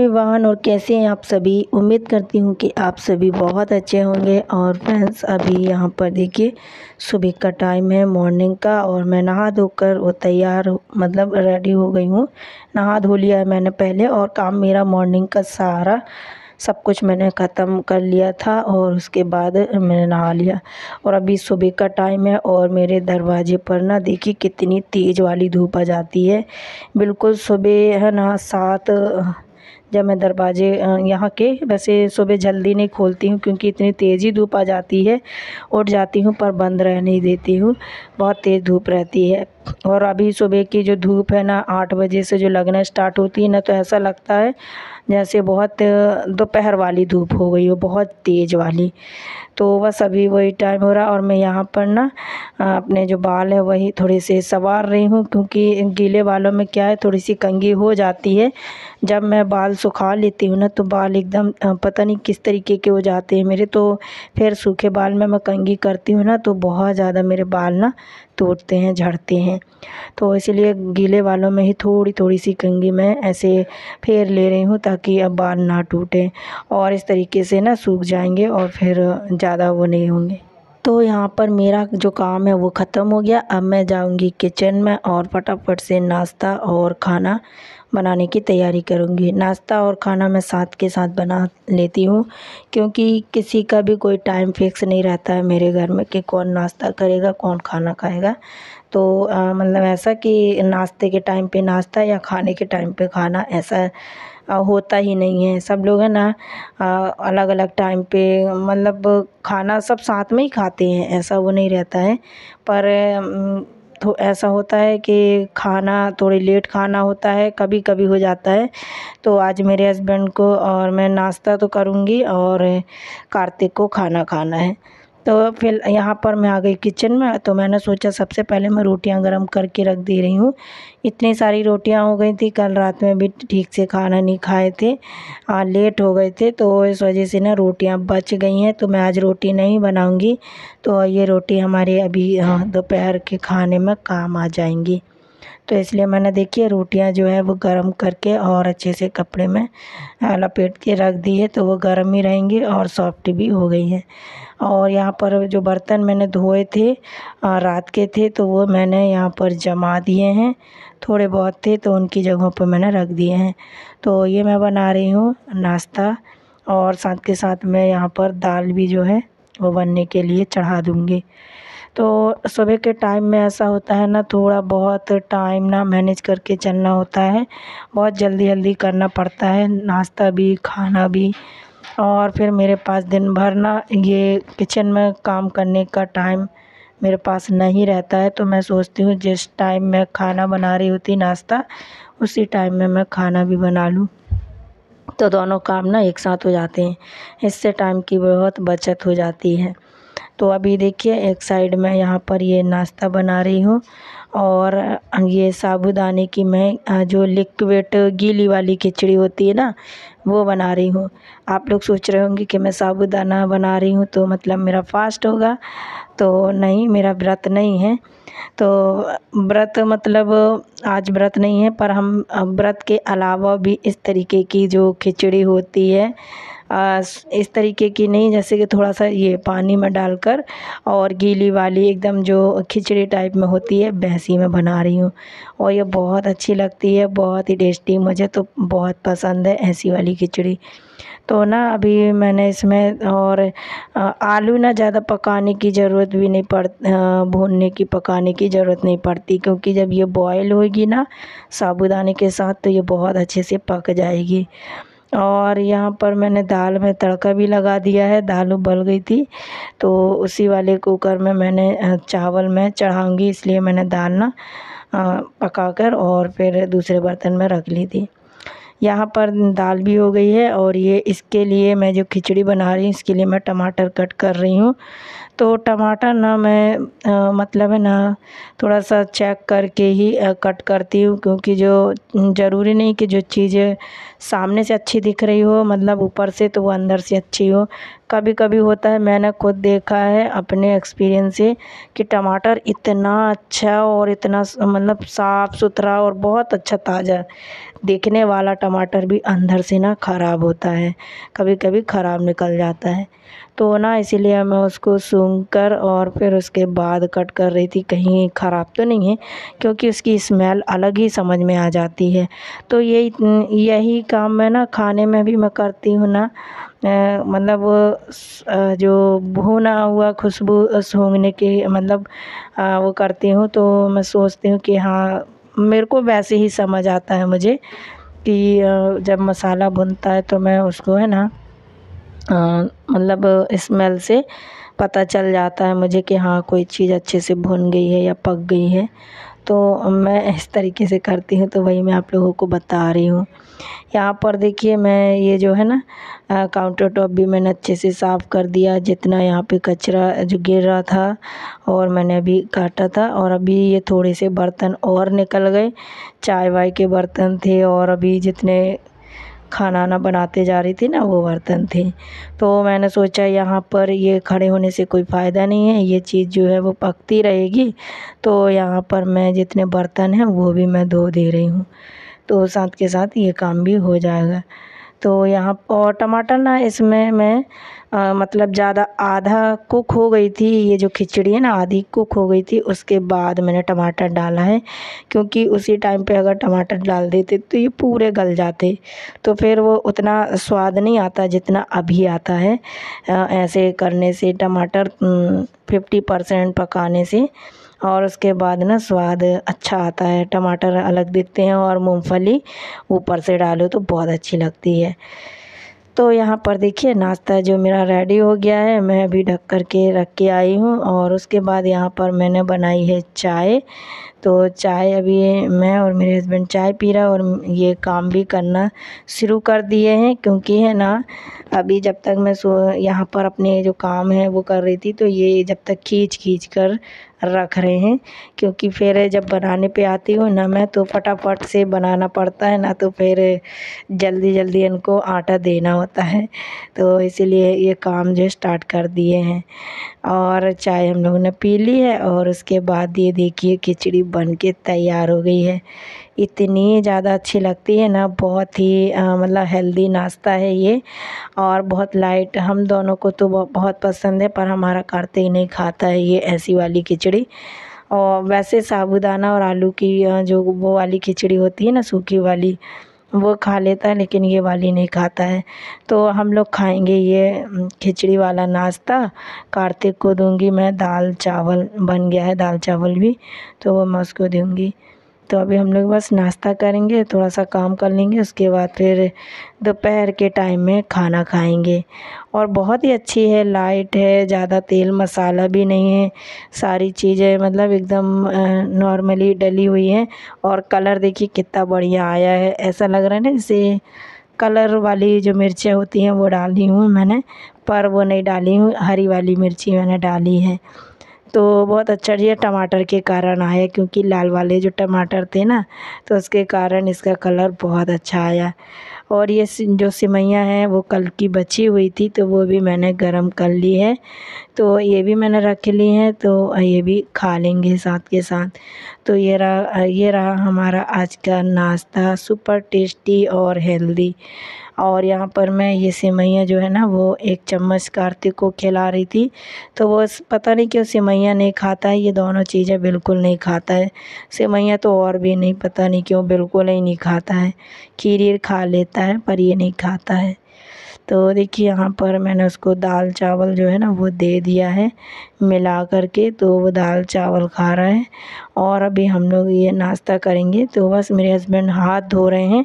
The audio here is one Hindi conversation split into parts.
एवरीवन और कैसे हैं आप सभी उम्मीद करती हूँ कि आप सभी बहुत अच्छे होंगे और फ्रेंड्स अभी यहाँ पर देखिए सुबह का टाइम है मॉर्निंग का और मैं नहा धोकर वो तैयार मतलब रेडी हो गई हूँ नहा धो लिया है मैंने पहले और काम मेरा मॉर्निंग का सारा सब कुछ मैंने ख़त्म कर लिया था और उसके बाद मैंने नहा लिया और अभी सुबह का टाइम है और मेरे दरवाजे पर ना देखिए कितनी तेज़ वाली धूप आ जाती है बिल्कुल सुबह है ना सात जब मैं दरवाजे यहाँ के वैसे सुबह जल्दी नहीं खोलती हूँ क्योंकि इतनी तेज़ी धूप आ जाती है उठ जाती हूँ पर बंद रहने नहीं देती हूँ बहुत तेज़ धूप रहती है और अभी सुबह की जो धूप है ना आठ बजे से जो लगना स्टार्ट होती है ना तो ऐसा लगता है जैसे बहुत दोपहर वाली धूप हो गई हो बहुत तेज़ वाली तो बस अभी वही टाइम हो रहा और मैं यहाँ पर ना अपने जो बाल है वही थोड़े से सवार रही हूँ क्योंकि गीले बालों में क्या है थोड़ी सी कंगी हो जाती है जब मैं बाल सुखा लेती हूँ ना तो बाल एकदम पता नहीं किस तरीके के हो जाते हैं मेरे तो फिर सूखे बाल में मैं कंगी करती हूँ ना तो बहुत ज़्यादा मेरे बाल ना तोड़ते हैं झड़ते हैं तो इसीलिए गीले बालों में ही थोड़ी थोड़ी सी कंगी मैं ऐसे फेर ले रही हूँ ताकि अब बाल ना टूटे और इस तरीके से ना सूख जाएंगे और फिर ज़्यादा वो नहीं होंगे तो यहाँ पर मेरा जो काम है वो ख़त्म हो गया अब मैं जाऊँगी किचन में और फटाफट से नाश्ता और खाना बनाने की तैयारी करूँगी नाश्ता और खाना मैं साथ के साथ बना लेती हूँ क्योंकि किसी का भी कोई टाइम फिक्स नहीं रहता है मेरे घर में कि कौन नाश्ता करेगा कौन खाना खाएगा तो मतलब ऐसा कि नाश्ते के टाइम पे नाश्ता या खाने के टाइम पे खाना ऐसा होता ही नहीं है सब लोग है ना अलग अलग टाइम पे मतलब खाना सब साथ में ही खाते हैं ऐसा वो नहीं रहता है पर तो ऐसा होता है कि खाना थोड़ी लेट खाना होता है कभी कभी हो जाता है तो आज मेरे हस्बैंड को और मैं नाश्ता तो करूँगी और कार्तिक को खाना खाना है तो फिर यहाँ पर मैं आ गई किचन में तो मैंने सोचा सबसे पहले मैं रोटियाँ गर्म करके रख दे रही हूँ इतनी सारी रोटियाँ हो गई थी कल रात में भी ठीक से खाना नहीं खाए थे आ, लेट हो गए थे तो इस वजह से ना रोटियाँ बच गई हैं तो मैं आज रोटी नहीं बनाऊँगी तो ये रोटी हमारे अभी हाँ, दोपहर के खाने में काम आ जाएंगी तो इसलिए मैंने देखिए रोटियां जो है वो गर्म करके और अच्छे से कपड़े में लपेट के रख दी है तो वो गर्म ही रहेंगी और सॉफ्ट भी हो गई हैं और यहाँ पर जो बर्तन मैंने धोए थे रात के थे तो वो मैंने यहाँ पर जमा दिए हैं थोड़े बहुत थे तो उनकी जगहों पर मैंने रख दिए हैं तो ये मैं बना रही हूँ नाश्ता और साथ के साथ मैं यहाँ पर दाल भी जो है वो बनने के लिए चढ़ा दूँगी तो सुबह के टाइम में ऐसा होता है ना थोड़ा बहुत टाइम ना मैनेज करके चलना होता है बहुत जल्दी जल्दी करना पड़ता है नाश्ता भी खाना भी और फिर मेरे पास दिन भर ना ये किचन में काम करने का टाइम मेरे पास नहीं रहता है तो मैं सोचती हूँ जिस टाइम मैं खाना बना रही होती नाश्ता उसी टाइम में मैं खाना भी बना लूँ तो दोनों काम ना एक साथ हो जाते हैं इससे टाइम की बहुत बचत हो जाती है तो अभी देखिए एक साइड में यहाँ पर ये नाश्ता बना रही हूँ और ये साबूदाने की मैं जो लिक्विड गीली वाली खिचड़ी होती है ना वो बना रही हूँ आप लोग सोच रहे होंगे कि मैं साबूदाना बना रही हूँ तो मतलब मेरा फास्ट होगा तो नहीं मेरा व्रत नहीं है तो व्रत मतलब आज व्रत नहीं है पर हम व्रत के अलावा भी इस तरीके की जो खिचड़ी होती है इस तरीके की नहीं जैसे कि थोड़ा सा ये पानी में डालकर और गीली वाली एकदम जो खिचड़ी टाइप में होती है भैंसी में बना रही हूँ और ये बहुत अच्छी लगती है बहुत ही टेस्टी मुझे तो बहुत पसंद है ऐसी वाली खिचड़ी तो ना अभी मैंने इसमें और आलू ना ज़्यादा पकाने की ज़रूरत भी नहीं पड़ भूनने की पकाने की ज़रूरत नहीं पड़ती क्योंकि जब ये बॉयल होगी ना साबुदाने के साथ तो ये बहुत अच्छे से पक जाएगी और यहाँ पर मैंने दाल में तड़का भी लगा दिया है दाल उबल गई थी तो उसी वाले कुकर में मैंने चावल में चढ़ाऊँगी इसलिए मैंने दाल ना पकाकर और फिर दूसरे बर्तन में रख ली थी यहाँ पर दाल भी हो गई है और ये इसके लिए मैं जो खिचड़ी बना रही हूँ इसके लिए मैं टमाटर कट कर रही हूँ तो टमाटर ना मैं आ, मतलब है ना थोड़ा सा चेक करके ही आ, कट करती हूँ क्योंकि जो ज़रूरी नहीं कि जो चीज़ें सामने से अच्छी दिख रही हो मतलब ऊपर से तो वो अंदर से अच्छी हो कभी कभी होता है मैंने खुद देखा है अपने एक्सपीरियंस से कि टमाटर इतना अच्छा और इतना मतलब साफ़ सुथरा और बहुत अच्छा ताज़ा देखने वाला टमाटर भी अंदर से ना ख़राब होता है कभी कभी ख़राब निकल जाता है तो ना इसीलिए मैं उसको सूंघ कर और फिर उसके बाद कट कर रही थी कहीं ख़राब तो नहीं है क्योंकि उसकी स्मेल अलग ही समझ में आ जाती है तो यही यही काम मैं ना खाने में भी मैं करती हूँ ना मतलब जो भुना हुआ खुशबू सूंघने की मतलब वो करती हूँ तो मैं सोचती हूँ कि हाँ मेरे को वैसे ही समझ आता है मुझे कि जब मसाला भुनता है तो मैं उसको है ना मतलब स्मेल से पता चल जाता है मुझे कि हाँ कोई चीज़ अच्छे से भुन गई है या पक गई है तो मैं इस तरीके से करती हूँ तो वही मैं आप लोगों को बता रही हूँ यहाँ पर देखिए मैं ये जो है ना काउंटर टॉप भी मैंने अच्छे से साफ़ कर दिया जितना यहाँ पे कचरा जो गिर रहा था और मैंने अभी काटा था और अभी ये थोड़े से बर्तन और निकल गए चाय वाय के बर्तन थे और अभी जितने खाना ना बनाते जा रही थी ना वो बर्तन थे तो मैंने सोचा यहाँ पर ये खड़े होने से कोई फ़ायदा नहीं है ये चीज़ जो है वो पकती रहेगी तो यहाँ पर मैं जितने बर्तन हैं वो भी मैं धो दे रही हूँ तो साथ के साथ ये काम भी हो जाएगा तो यहाँ और टमाटर ना इसमें मैं आ, मतलब ज़्यादा आधा कुक हो गई थी ये जो खिचड़ी है ना आधी कुक हो गई थी उसके बाद मैंने टमाटर डाला है क्योंकि उसी टाइम पे अगर टमाटर डाल देते तो ये पूरे गल जाते तो फिर वो उतना स्वाद नहीं आता जितना अभी आता है आ, ऐसे करने से टमाटर फिफ्टी परसेंट पकाने से और उसके बाद ना स्वाद अच्छा आता है टमाटर अलग दिखते हैं और मूँगफली ऊपर से डालो तो बहुत अच्छी लगती है तो यहाँ पर देखिए नाश्ता जो मेरा रेडी हो गया है मैं अभी ढक कर के रख के आई हूँ और उसके बाद यहाँ पर मैंने बनाई है चाय तो चाय अभी मैं और मेरे हस्बैंड चाय पी रहा और ये काम भी करना शुरू कर दिए हैं क्योंकि है ना अभी जब तक मैं सो यहाँ पर अपने जो काम है वो कर रही थी तो ये जब तक खींच खींच कर रख रहे हैं क्योंकि फिर जब बनाने पे आती हूँ ना मैं तो फटाफट से बनाना पड़ता है ना तो फिर जल्दी जल्दी इनको आटा देना होता है तो इसीलिए ये काम जो स्टार्ट कर दिए हैं और चाय हम लोगों ने पी ली है और उसके बाद ये देखिए खिचड़ी बनके तैयार हो गई है इतनी ज़्यादा अच्छी लगती है ना बहुत ही मतलब हेल्दी नाश्ता है ये और बहुत लाइट हम दोनों को तो बहुत पसंद है पर हमारा कार्तिक नहीं खाता है ये ऐसी वाली खिचड़ी और वैसे साबूदाना और आलू की जो वो वाली खिचड़ी होती है ना सूखी वाली वो खा लेता है लेकिन ये वाली नहीं खाता है तो हम लोग खाएँगे ये खिचड़ी वाला नाश्ता कार्तिक को दूँगी मैं दाल चावल बन गया है दाल चावल भी तो वो मैं उसको दूँगी तो अभी हम लोग बस नाश्ता करेंगे थोड़ा सा काम कर लेंगे उसके बाद फिर दोपहर के टाइम में खाना खाएंगे और बहुत ही अच्छी है लाइट है ज़्यादा तेल मसाला भी नहीं है सारी चीज़ें मतलब एकदम नॉर्मली डली हुई है और कलर देखिए कितना बढ़िया आया है ऐसा लग रहा है ना जैसे कलर वाली जो मिर्चें होती हैं वो डाली हूँ मैंने पर वो नहीं डाली हूँ हरी वाली मिर्ची मैंने डाली है तो बहुत अच्छा ये टमाटर के कारण आया क्योंकि लाल वाले जो टमाटर थे ना तो उसके कारण इसका कलर बहुत अच्छा आया और ये जो सिमैया है वो कल की बची हुई थी तो वो भी मैंने गरम कर ली है तो ये भी मैंने रख ली है तो ये भी खा लेंगे साथ के साथ तो ये रहा ये रहा हमारा आज का नाश्ता सुपर टेस्टी और हेल्दी और यहाँ पर मैं ये सिमैया जो है ना वो एक चम्मच कार्तिक को खिला रही थी तो वो पता नहीं क्यों सिमैया नहीं खाता है ये दोनों चीज़ें बिल्कुल नहीं खाता है सिमैया तो और भी नहीं पता नहीं क्यों बिल्कुल ही नहीं खाता है खीरीर खा लेता है पर ये नहीं खाता है तो देखिए यहाँ पर मैंने उसको दाल चावल जो है ना वो दे दिया है मिला कर के तो वो दाल चावल खा रहा है और अभी हम लोग ये नाश्ता करेंगे तो बस मेरे हस्बैंड हाथ धो रहे हैं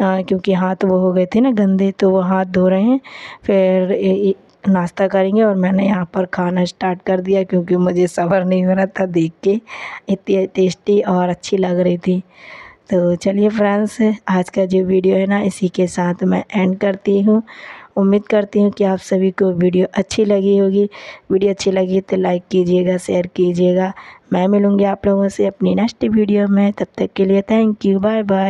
क्योंकि हाथ वो हो गए थे ना गंदे तो वो हाथ धो रहे हैं फिर नाश्ता करेंगे और मैंने यहाँ पर खाना स्टार्ट कर दिया क्योंकि मुझे सब्र नहीं हो रहा था देख के इतनी टेस्टी और अच्छी लग रही थी तो चलिए फ्रेंड्स आज का जो वीडियो है ना इसी के साथ मैं एंड करती हूँ उम्मीद करती हूँ कि आप सभी को वीडियो अच्छी लगी होगी वीडियो अच्छी लगी तो लाइक कीजिएगा शेयर कीजिएगा मैं मिलूँगी आप लोगों से अपनी नेक्स्ट वीडियो में तब तक के लिए थैंक यू बाय बाय